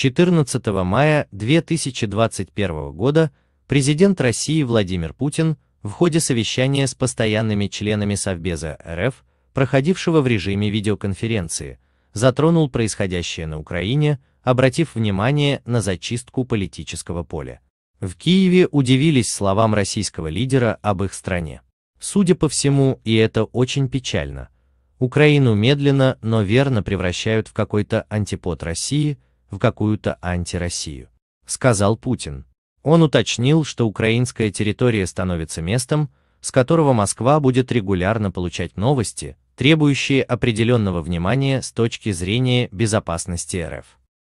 14 мая 2021 года президент России Владимир Путин в ходе совещания с постоянными членами Совбеза РФ, проходившего в режиме видеоконференции, затронул происходящее на Украине, обратив внимание на зачистку политического поля. В Киеве удивились словам российского лидера об их стране. Судя по всему, и это очень печально. Украину медленно, но верно превращают в какой-то антипод России – в какую-то антироссию, сказал Путин. Он уточнил, что украинская территория становится местом, с которого Москва будет регулярно получать новости, требующие определенного внимания с точки зрения безопасности РФ.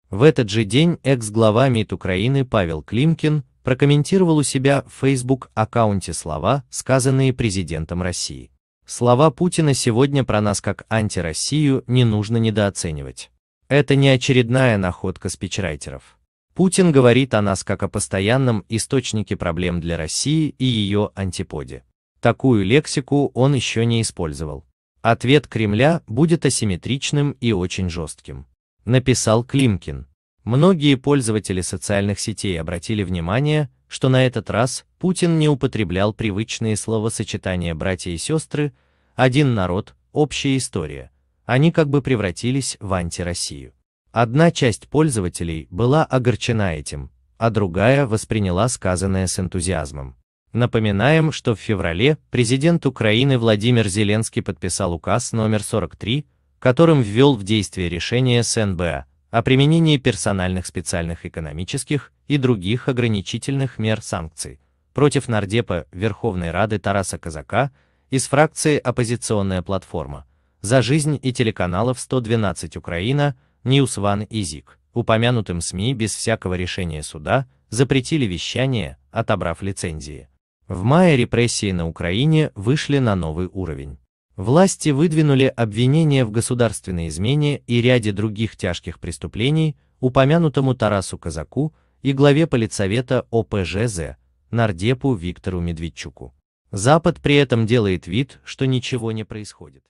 В этот же день экс-глава МИД Украины Павел Климкин прокомментировал у себя в Facebook-аккаунте слова, сказанные президентом России. Слова Путина сегодня про нас как антироссию не нужно недооценивать. Это не очередная находка спичрайтеров. Путин говорит о нас как о постоянном источнике проблем для России и ее антиподе. Такую лексику он еще не использовал. Ответ Кремля будет асимметричным и очень жестким. Написал Климкин. Многие пользователи социальных сетей обратили внимание, что на этот раз Путин не употреблял привычные словосочетания «братья и сестры», «один народ», «общая история», они как бы превратились в антироссию. Одна часть пользователей была огорчена этим, а другая восприняла сказанное с энтузиазмом. Напоминаем, что в феврале президент Украины Владимир Зеленский подписал указ номер 43, которым ввел в действие решение СНБА о применении персональных специальных экономических и других ограничительных мер санкций против нардепа Верховной Рады Тараса Казака из фракции «Оппозиционная платформа», за жизнь и телеканалов 112 Украина, Ньюсван и ЗИК. Упомянутым СМИ без всякого решения суда запретили вещание, отобрав лицензии. В мае репрессии на Украине вышли на новый уровень. Власти выдвинули обвинения в государственной измене и ряде других тяжких преступлений упомянутому Тарасу Казаку и главе политсовета ОПЖЗ, нардепу Виктору Медведчуку. Запад при этом делает вид, что ничего не происходит.